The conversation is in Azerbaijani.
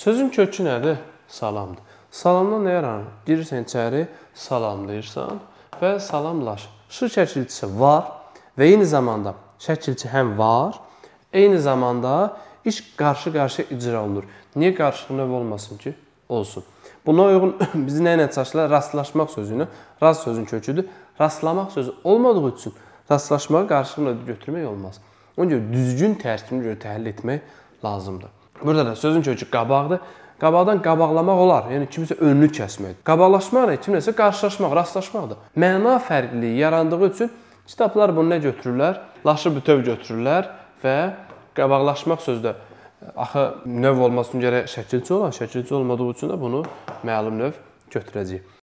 Sözün kökü nədir? Salamdır. Salamdan nə yaranır? Girirsən içəri, salamlayırsan və salamlaş. Şu şəkilçisi var və eyni zamanda şəkilçi həm var, eyni zamanda iş qarşı-qarşı icra olunur. Niyə qarşı növ olmasın ki? Olsun. Buna uyğun biz nə ilə çaşlar rastlaşmaq sözünü, rast sözün köküdür. Rastlamaq sözü olmadığı üçün rastlaşmağı qarşı növ götürmək olmaz. Ona görə düzgün tərkibini görə təhlil etmək lazımdır. Burada da sözün çoxu qabaqdır. Qabaqdan qabaqlamaq olar. Yəni kimisə önünü kəsmək. Qabaqlaşmaq nə? Kimləsə qarşılaşmaq, rastlaşmaqdır. Məna fərqliliyi yarandığı üçün kitablar bunu nə götürürlər? Laşı bütöv götürürlər və qabaqlaşmaq sözdə axı növ olması üçün gərək şəkilçi olan, şəkilçi olmadığı üçün də bunu məlum növ götürəcəyik.